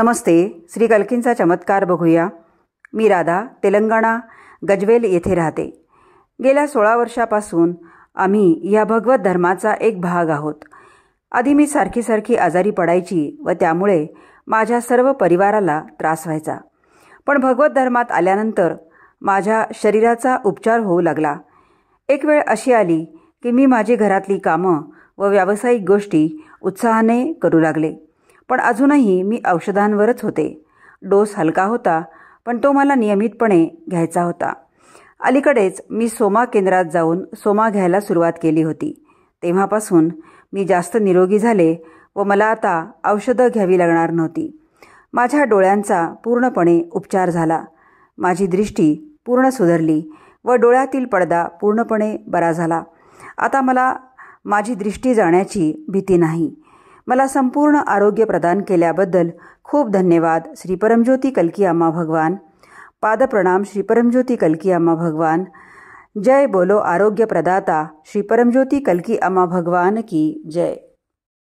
नमस्ते श्री कल्किंचा चमत्कार बघूया मी राधा तेलंगणा गजवेल येथे राहते गेल्या सोळा वर्षापासून आम्ही या भगवत धर्माचा एक भाग आहोत आधी मी सारखी सारखी आजारी पडायची व त्यामुळे माझ्या सर्व परिवाराला त्रास व्हायचा पण भगवत धर्मात आल्यानंतर माझ्या शरीराचा उपचार होऊ लागला एक वेळ अशी आली की मी माझी घरातली कामं व व्यावसायिक गोष्टी उत्साहाने करू लागले पण अजूनही मी औषधांवरच होते डोस हलका होता पण तो मला नियमितपणे घ्यायचा होता अलीकडेच मी सोमा केंद्रात जाऊन सोमा घ्यायला सुरुवात केली होती तेव्हापासून मी जास्त निरोगी झाले व मला आता औषधं घ्यावी लागणार नव्हती माझ्या डोळ्यांचा पूर्णपणे उपचार झाला माझी दृष्टी पूर्ण सुधरली व डोळ्यातील पडदा पूर्णपणे बरा झाला आता मला माझी दृष्टी जाण्याची भीती नाही मला संपूर्ण आरोग्य प्रदान केल्याबद्दल खूप धन्यवाद श्री परमज्योती कलकी अम्मा भगवान पादप्रणाम श्री परमज्योती कलकी अम्मा भगवान जय बोलो आरोग्य प्रदाता श्री परमज्योति कलकी अम्मा भगवान की जय